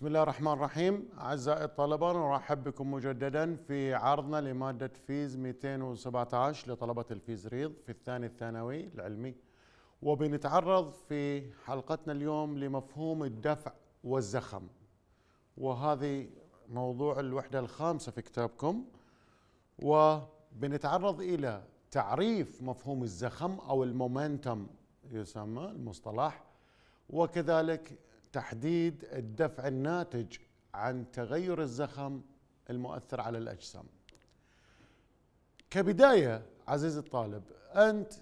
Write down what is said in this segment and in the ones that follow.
بسم الله الرحمن الرحيم أعزائي الطلبة نرحب بكم مجددا في عرضنا لمادة فيز 217 لطلبة الفيز ريض في الثاني الثانوي العلمي وبنتعرض في حلقتنا اليوم لمفهوم الدفع والزخم وهذه موضوع الوحدة الخامسة في كتابكم وبنتعرض إلى تعريف مفهوم الزخم أو المومنتم يسمى المصطلح وكذلك تحديد الدفع الناتج عن تغير الزخم المؤثر على الاجسام. كبدايه عزيزي الطالب انت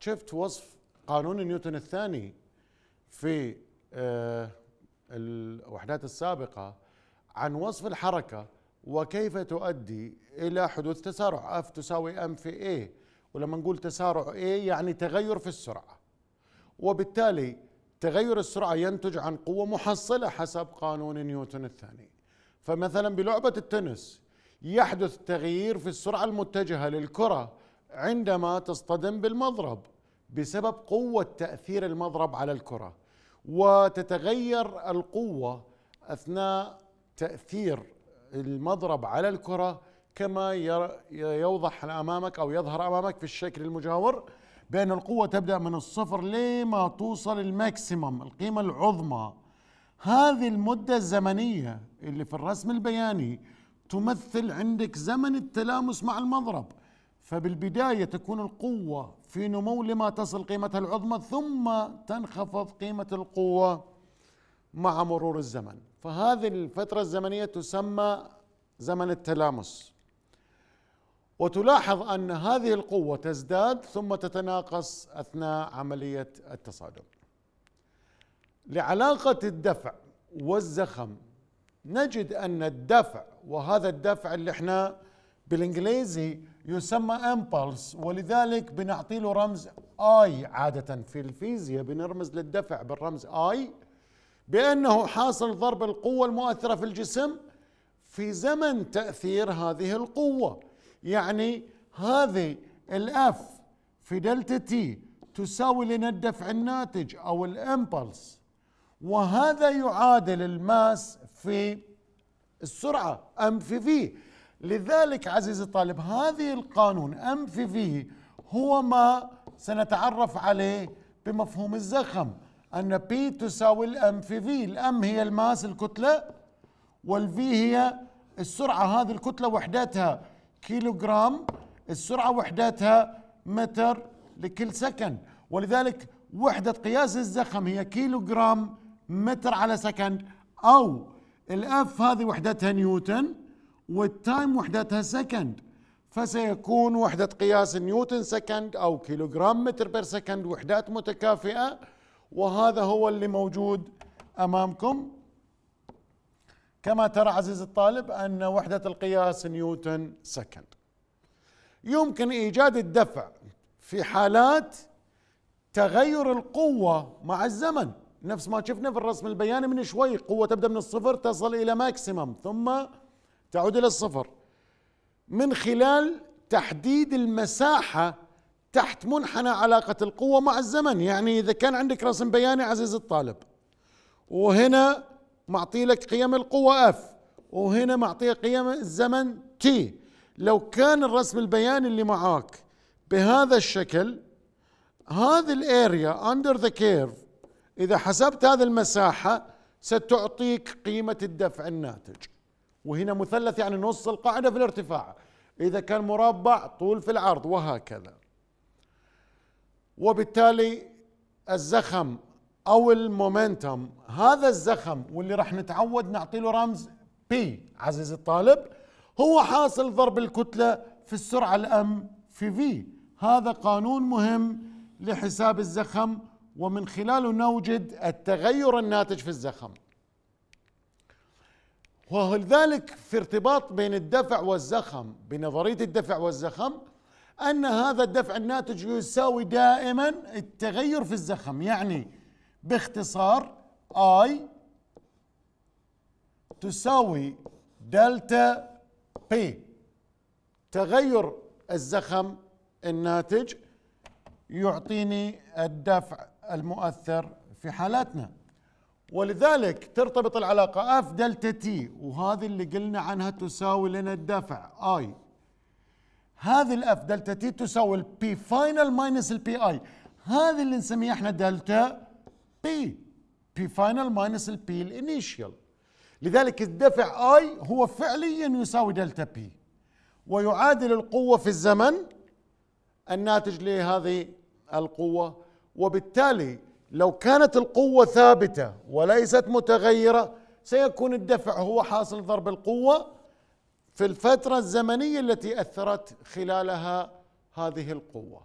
شفت وصف قانون نيوتن الثاني في آه، الوحدات السابقه عن وصف الحركه وكيف تؤدي الى حدوث تسارع اف تساوي ام في اي ولما نقول تسارع اي يعني تغير في السرعه وبالتالي تغير السرعة ينتج عن قوة محصلة حسب قانون نيوتن الثاني فمثلا بلعبة التنس يحدث تغيير في السرعة المتجهة للكرة عندما تصطدم بالمضرب بسبب قوة تأثير المضرب على الكرة وتتغير القوة أثناء تأثير المضرب على الكرة كما يوضح أمامك أو يظهر أمامك في الشكل المجاور بأن القوة تبدأ من الصفر لما توصل الماكسيمم القيمة العظمى هذه المدة الزمنية اللي في الرسم البياني تمثل عندك زمن التلامس مع المضرب فبالبداية تكون القوة في نمو لما تصل قيمتها العظمى ثم تنخفض قيمة القوة مع مرور الزمن فهذه الفترة الزمنية تسمى زمن التلامس وتلاحظ ان هذه القوه تزداد ثم تتناقص اثناء عمليه التصادم. لعلاقه الدفع والزخم نجد ان الدفع وهذا الدفع اللي احنا بالانجليزي يسمى امبلس ولذلك بنعطي له رمز اي عاده في الفيزياء بنرمز للدفع بالرمز اي بانه حاصل ضرب القوه المؤثره في الجسم في زمن تاثير هذه القوه يعني هذه الاف في دلتا تي تساوي لنا الدفع الناتج او الامبلس وهذا يعادل الماس في السرعه ام في في لذلك عزيزي الطالب هذه القانون ام في في هو ما سنتعرف عليه بمفهوم الزخم ان بي تساوي الام في في الام هي الماس الكتله والفي هي السرعه هذه الكتله وحدتها كيلو جرام السرعة وحداتها متر لكل سكند ولذلك وحدة قياس الزخم هي كيلو جرام متر على سكند أو الأف هذه وحدتها نيوتن والتايم وحدتها سكند فسيكون وحدة قياس نيوتن سكند أو كيلو جرام متر بير سكند وحدات متكافئة وهذا هو اللي موجود أمامكم كما ترى عزيز الطالب أن وحدة القياس نيوتن سكند يمكن إيجاد الدفع في حالات تغير القوة مع الزمن نفس ما شفنا في الرسم البياني من شوي قوة تبدأ من الصفر تصل إلى ماكسيمم ثم تعود إلى الصفر من خلال تحديد المساحة تحت منحنى علاقة القوة مع الزمن يعني إذا كان عندك رسم بياني عزيز الطالب وهنا معطي لك قيم القوة اف وهنا معطيه قيم الزمن تي لو كان الرسم البياني اللي معاك بهذا الشكل هذه الاريا اندر ذا كيرف اذا حسبت هذه المساحه ستعطيك قيمه الدفع الناتج وهنا مثلث يعني نص القاعده في الارتفاع اذا كان مربع طول في العرض وهكذا وبالتالي الزخم او المومنتم هذا الزخم واللي راح نتعود نعطي له رمز بي عزيزي الطالب هو حاصل ضرب الكتله في السرعه الام في في هذا قانون مهم لحساب الزخم ومن خلاله نوجد التغير الناتج في الزخم ولذلك في ارتباط بين الدفع والزخم بنظرية الدفع والزخم أن هذا الدفع الناتج يساوي دائما التغير في الزخم يعني باختصار I تساوي دلتا بي تغير الزخم الناتج يعطيني الدفع المؤثر في حالاتنا ولذلك ترتبط العلاقة اف دلتا تي وهذه اللي قلنا عنها تساوي لنا الدفع I هذه الاف دلتا تي تساوي البي فاينل ماينس البي I هذه اللي نسميها احنا دلتا بي بي فاينل ماينس البي الانيشيال لذلك الدفع اي هو فعليا يساوي دلتا بي ويعادل القوة في الزمن الناتج لهذه القوة وبالتالي لو كانت القوة ثابتة وليست متغيرة سيكون الدفع هو حاصل ضرب القوة في الفترة الزمنية التي أثرت خلالها هذه القوة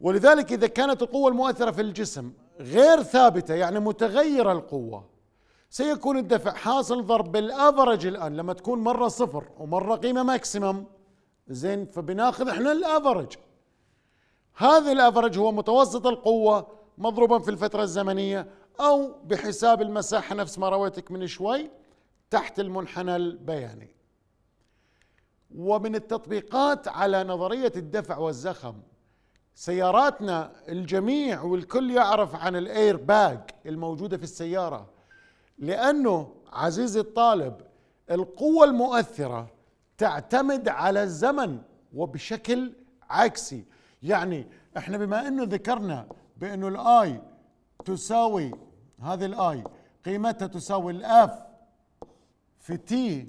ولذلك إذا كانت القوة المؤثرة في الجسم غير ثابته يعني متغيره القوه سيكون الدفع حاصل ضرب بالافرج الان لما تكون مره صفر ومره قيمه ماكسيمم زين فبناخذ احنا الافرج هذا الافرج هو متوسط القوه مضروبا في الفتره الزمنيه او بحساب المساحه نفس ما رويتك من شوي تحت المنحنى البياني ومن التطبيقات على نظريه الدفع والزخم سياراتنا الجميع والكل يعرف عن الاير باج الموجوده في السياره لانه عزيزي الطالب القوه المؤثره تعتمد على الزمن وبشكل عكسي يعني احنا بما انه ذكرنا بانه الاي تساوي هذه الاي قيمتها تساوي الاف في تي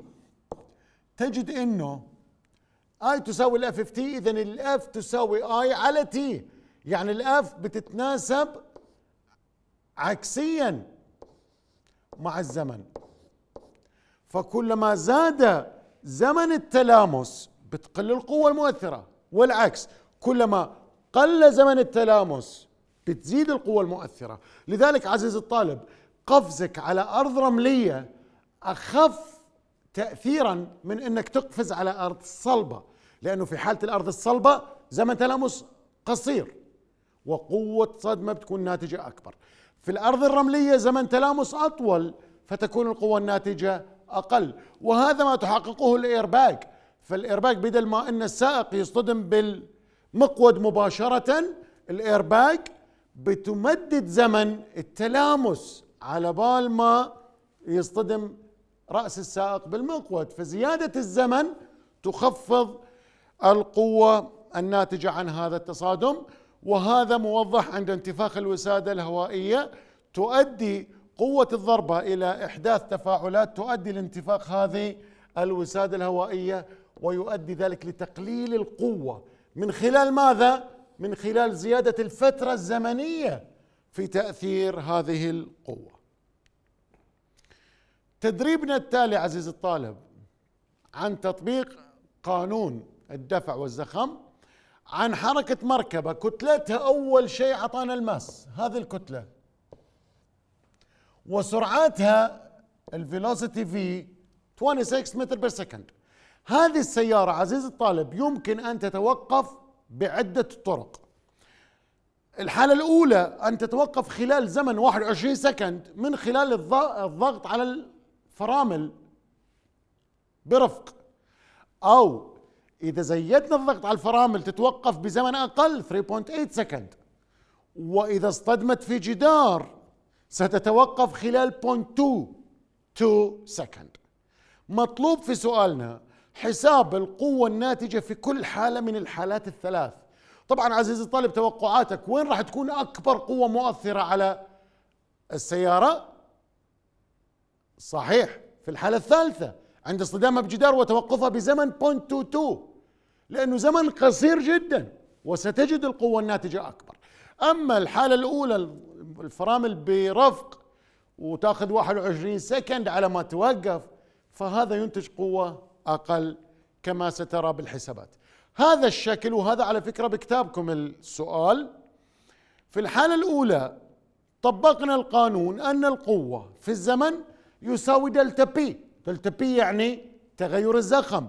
تجد انه اي تساوي الاف اف تي اذا الاف تساوي اي على تي يعني الاف بتتناسب عكسيا مع الزمن فكلما زاد زمن التلامس بتقل القوة المؤثرة والعكس كلما قل زمن التلامس بتزيد القوة المؤثرة لذلك عزيزي الطالب قفزك على أرض رملية أخف تاثيرا من انك تقفز على ارض صلبه لانه في حاله الارض الصلبه زمن تلامس قصير وقوه صدمه بتكون ناتجه اكبر في الارض الرمليه زمن تلامس اطول فتكون القوه الناتجه اقل وهذا ما تحققه الايرباك فالايرباك بدل ما ان السائق يصطدم بالمقود مباشره الايرباك بتمدد زمن التلامس على بال ما يصطدم رأس السائق بالمقود فزيادة الزمن تخفض القوة الناتجة عن هذا التصادم وهذا موضح عند انتفاخ الوسادة الهوائية تؤدي قوة الضربة إلى إحداث تفاعلات تؤدي لانتفاخ هذه الوسادة الهوائية ويؤدي ذلك لتقليل القوة من خلال ماذا؟ من خلال زيادة الفترة الزمنية في تأثير هذه القوة تدريبنا التالي عزيز الطالب عن تطبيق قانون الدفع والزخم عن حركة مركبة كتلتها أول شيء أعطانا الماس هذه الكتلة وسرعتها الفيلوسيتي في 26 متر بير سكند هذه السيارة عزيز الطالب يمكن أن تتوقف بعدة طرق الحالة الأولى أن تتوقف خلال زمن 21 سكند من خلال الضغط على فرامل برفق او اذا زيدنا الضغط على الفرامل تتوقف بزمن اقل 3.8 سكند واذا اصطدمت في جدار ستتوقف خلال 0.2 سكند مطلوب في سؤالنا حساب القوة الناتجة في كل حالة من الحالات الثلاث طبعا عزيزي الطالب توقعاتك وين راح تكون أكبر قوة مؤثرة على السيارة صحيح في الحالة الثالثة عند اصطدامها بجدار وتوقفها بزمن 0.22 لأنه زمن قصير جدا وستجد القوة الناتجة أكبر أما الحالة الأولى الفرامل برفق وتاخذ 21 سكند على ما توقف فهذا ينتج قوة أقل كما سترى بالحسابات هذا الشكل وهذا على فكرة بكتابكم السؤال في الحالة الأولى طبقنا القانون أن القوة في الزمن يساوي دلتا بي دلتا بي يعني تغير الزخم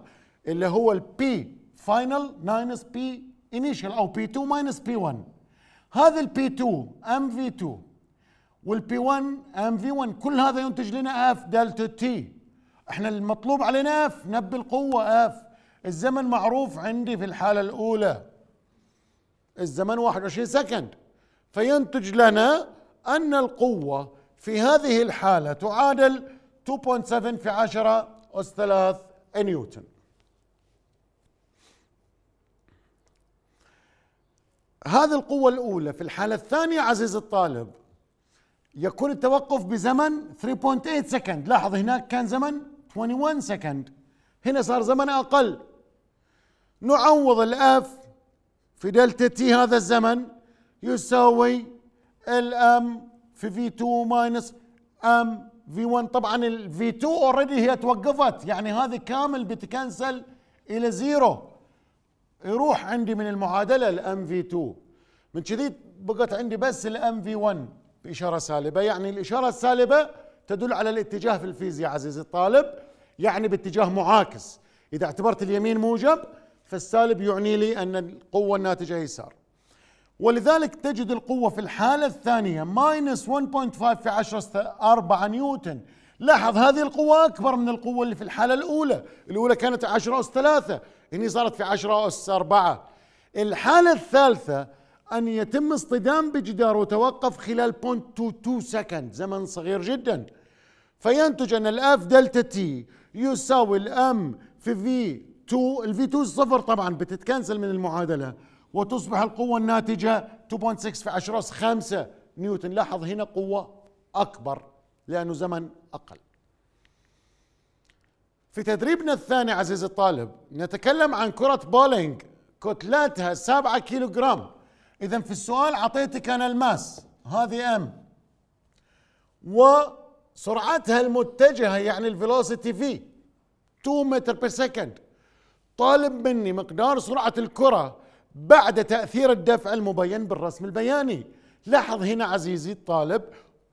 اللي هو البي فاينل ناينس بي انيشال او بي 2 ماينس بي 1 هذا البي 2 ام في 2 والبي 1 ام في 1 كل هذا ينتج لنا اف دلتا تي احنا المطلوب علينا اف نبي القوه اف الزمن معروف عندي في الحاله الاولى الزمن 21 سكند فينتج لنا ان القوه في هذه الحالة تعادل 2.7 في 10 أس 3 نيوتن هذه القوة الأولى في الحالة الثانية عزيز الطالب يكون التوقف بزمن 3.8 سكند لاحظ هناك كان زمن 21 سكند هنا صار زمن أقل نعوض الأف في دلتا تي هذا الزمن يساوي الأم في في 2 ماينس ام في 1 طبعا الفي 2 اوريدي هي توقفت يعني هذه كامل بتكنسل الى زيرو يروح عندي من المعادله الام في 2 من كذي بقت عندي بس الام في 1 باشاره سالبه يعني الاشاره السالبه تدل على الاتجاه في الفيزياء عزيزي الطالب يعني باتجاه معاكس اذا اعتبرت اليمين موجب فالسالب يعني لي ان القوه الناتجه يسار ولذلك تجد القوة في الحالة الثانية ماينس 1.5 في 10 4 نيوتن لاحظ هذه القوة أكبر من القوة اللي في الحالة الأولى الأولى كانت 10 أس 3 هني صارت في 10 أس 4 الحالة الثالثة أن يتم اصطدام بجدار وتوقف خلال 0.22 سكند زمن صغير جدا فينتج أن الأف دلتا تي يساوي الأم في في 2 الفي 2 صفر طبعا بتتكنسل من المعادلة وتصبح القوة الناتجة 2.6 في 10 أس 5 نيوتن لاحظ هنا قوة أكبر لأنه زمن أقل في تدريبنا الثاني عزيزي الطالب نتكلم عن كرة بولينج كتلتها 7 كيلوغرام إذا في السؤال أعطيتك أنا الماس هذه ام وسرعتها المتجهة يعني الفيلوسيتي في 2 متر بير سكند طالب مني مقدار سرعة الكرة بعد تأثير الدفع المبين بالرسم البياني لاحظ هنا عزيزي الطالب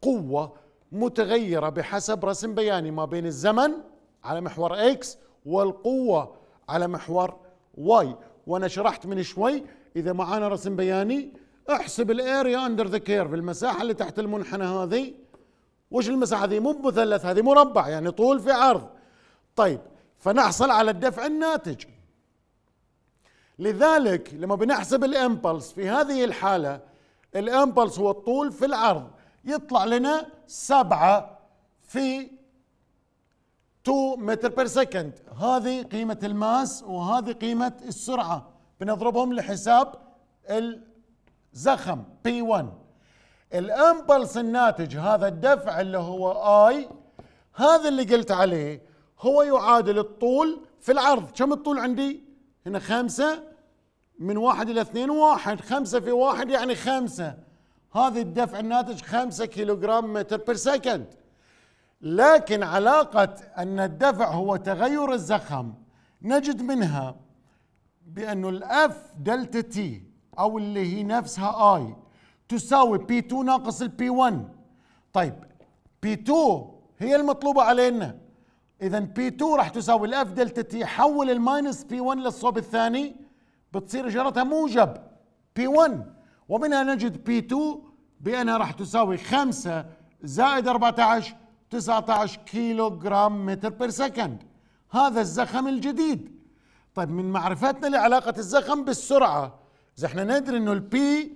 قوة متغيرة بحسب رسم بياني ما بين الزمن على محور X والقوة على محور Y وأنا شرحت من شوي إذا معانا رسم بياني احسب الاريا اندر ذا كيرف المساحة اللي تحت المنحنى هذه وش المساحة هذه مو مثلث هذه مربع يعني طول في عرض طيب فنحصل على الدفع الناتج لذلك لما بنحسب الامبلس في هذه الحالة الامبلس هو الطول في العرض يطلع لنا سبعة في 2 متر بير سكند هذه قيمة الماس وهذه قيمة السرعة بنضربهم لحساب الزخم P1 الامبلس الناتج هذا الدفع اللي هو I هذا اللي قلت عليه هو يعادل الطول في العرض كم الطول عندي هنا خمسة من واحد إلى اثنين واحد خمسة في واحد يعني خمسة هذه الدفع الناتج خمسة كيلوغرام متر بير سكند لكن علاقة أن الدفع هو تغير الزخم نجد منها بأن الأف دلتا تي أو اللي هي نفسها آي تساوي بي 2 ناقص البي 1 طيب بي 2 هي المطلوبة علينا اذا بي 2 راح تساوي الاف دلتا تي حول الماينس بي 1 للصوب الثاني بتصير اشارتها موجب بي 1 ومنها نجد بي 2 بانها راح تساوي 5 زائد 14 19 كيلو جرام متر بير سكند هذا الزخم الجديد طيب من معرفتنا لعلاقة الزخم بالسرعة إذا احنا ندري انه البي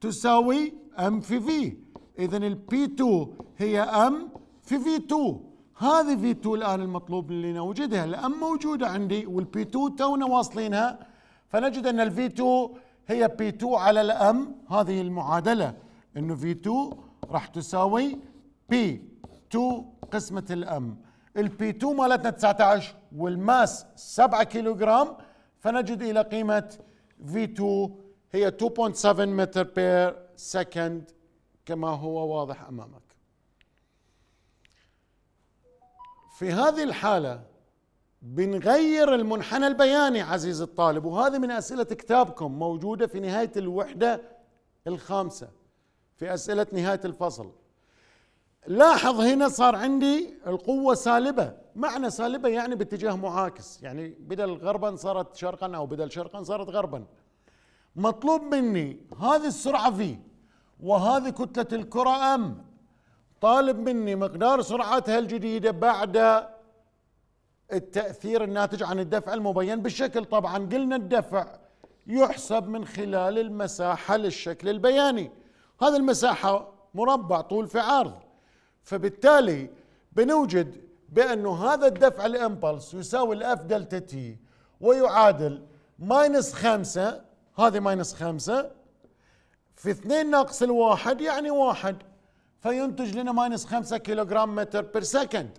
تساوي ام في في إذا البي 2 هي ام في في 2 هذه في 2 الان المطلوب لنا وجدها الان موجوده عندي والبي 2 تونا واصلينها فنجد ان الفي 2 هي بي 2 على الام هذه المعادله انه في 2 راح تساوي بي 2 قسمه الام البي 2 مالتنا 19 والماس 7 كيلوغرام فنجد الى قيمه في 2 هي 2.7 متر بير سكند كما هو واضح امامك في هذه الحالة بنغير المنحنى البياني عزيزي الطالب وهذه من أسئلة كتابكم موجودة في نهاية الوحدة الخامسة في أسئلة نهاية الفصل لاحظ هنا صار عندي القوة سالبة معنى سالبة يعني باتجاه معاكس يعني بدل غربا صارت شرقا أو بدل شرقا صارت غربا مطلوب مني هذه السرعة في وهذه كتلة الكرة أم طالب مني مقدار سرعتها الجديدة بعد التأثير الناتج عن الدفع المبين بالشكل طبعا قلنا الدفع يحسب من خلال المساحة للشكل البياني هذه المساحة مربع طول في عرض فبالتالي بنوجد بأنه هذا الدفع الإمبلس يساوي الأف دلتا تي ويعادل ماينس خمسة هذه ماينس خمسة في اثنين ناقص الواحد يعني واحد فينتج لنا ماينس 5 كيلوغرام متر بير سكند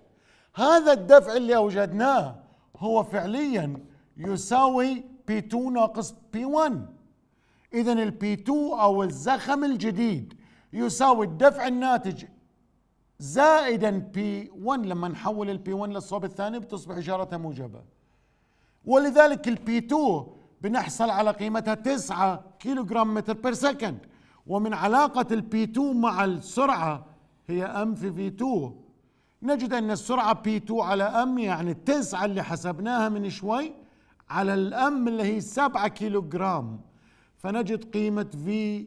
هذا الدفع اللي اوجدناه هو فعليا يساوي P2 ناقص P1 اذا ال P2 او الزخم الجديد يساوي الدفع الناتج زائدا P1 لما نحول ال P1 للصوب الثاني بتصبح اشارتها موجبه ولذلك ال P2 بنحصل على قيمتها 9 كيلوغرام متر بير سكند ومن علاقة البي 2 مع السرعة هي ام في في 2 نجد ان السرعة بي 2 على ام يعني التسعة اللي حسبناها من شوي على الام اللي هي 7 كيلو جرام فنجد قيمة في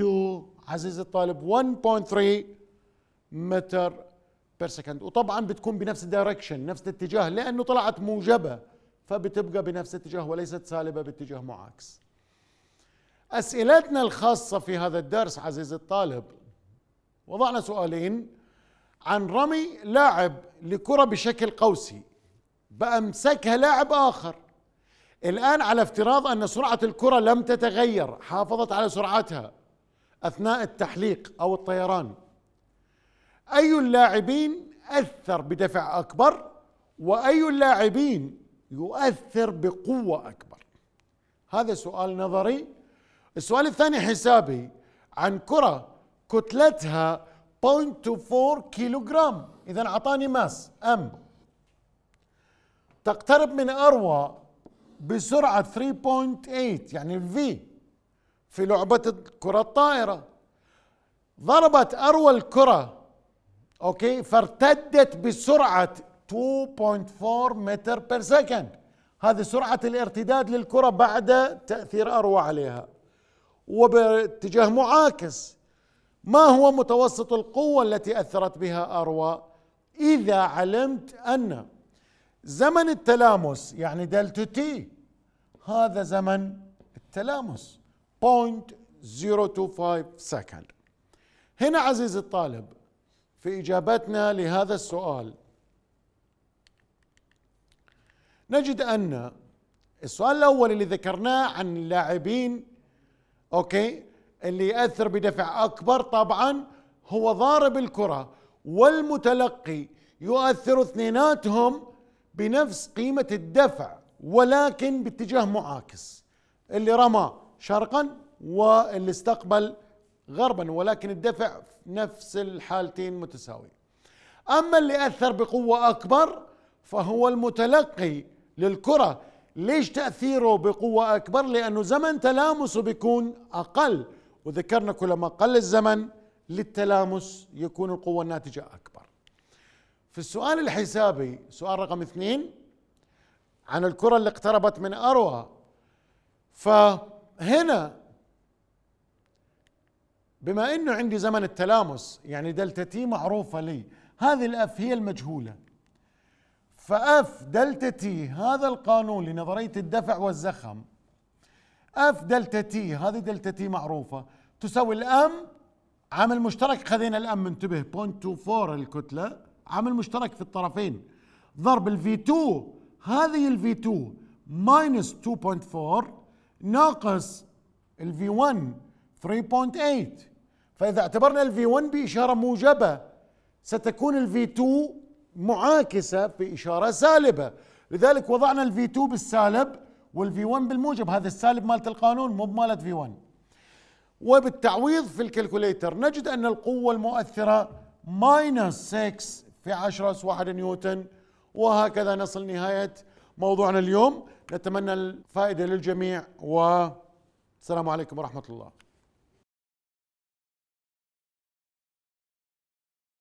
2 عزيزي الطالب 1.3 متر بير سكند وطبعا بتكون بنفس الدايركشن نفس الاتجاه لانه طلعت موجبه فبتبقى بنفس الاتجاه وليست سالبه باتجاه معاكس اسئلتنا الخاصه في هذا الدرس عزيزي الطالب وضعنا سؤالين عن رمي لاعب لكره بشكل قوسي بامسكها لاعب اخر الان على افتراض ان سرعه الكره لم تتغير حافظت على سرعتها اثناء التحليق او الطيران اي اللاعبين اثر بدفع اكبر واي اللاعبين يؤثر بقوه اكبر هذا سؤال نظري السؤال الثاني حسابي عن كرة كتلتها 0.4 كيلوغرام إذا أعطاني ماس أم تقترب من أروى بسرعة 3.8 يعني الفي في لعبة الكرة الطائرة ضربت أروى الكرة أوكي فارتدت بسرعة 2.4 متر بير سكند هذه سرعة الارتداد للكرة بعد تأثير أروى عليها وباتجاه معاكس ما هو متوسط القوة التي أثرت بها أروى إذا علمت أن زمن التلامس يعني دلتا تي هذا زمن التلامس 0.025 سكند هنا عزيزي الطالب في إجابتنا لهذا السؤال نجد أن السؤال الأول اللي ذكرناه عن اللاعبين اوكي اللي ياثر بدفع اكبر طبعا هو ضارب الكره والمتلقي يؤثر اثنيناتهم بنفس قيمه الدفع ولكن باتجاه معاكس اللي رمى شرقا واللي استقبل غربا ولكن الدفع في نفس الحالتين متساوي اما اللي اثر بقوه اكبر فهو المتلقي للكره ليش تأثيره بقوة أكبر لأنه زمن تلامسه بيكون أقل وذكرنا كلما قل الزمن للتلامس يكون القوة الناتجة أكبر في السؤال الحسابي سؤال رقم اثنين عن الكرة اللي اقتربت من أروها فهنا بما انه عندي زمن التلامس يعني دلتا تي معروفه لي هذه الاف هي المجهوله فاف دلتا تي هذا القانون لنظريه الدفع والزخم اف دلتا تي هذه دلتا تي معروفه تساوي الام عامل مشترك خذينا الام انتبه 0.24 الكتله عامل مشترك في الطرفين ضرب الفي 2 هذه الفي 2 ماينس 2.4 ناقص الفي 1 3.8 فاذا اعتبرنا الفي 1 باشاره موجبه ستكون الفي 2 معاكسة في إشارة سالبة لذلك وضعنا الفي 2 بالسالب والفي 1 بالموجب هذا السالب مالت القانون مو مالت في 1 وبالتعويض في الكالكوليتر نجد أن القوة المؤثرة ماينس 6 في 10 أس 1 نيوتن وهكذا نصل نهاية موضوعنا اليوم نتمنى الفائدة للجميع والسلام عليكم ورحمة الله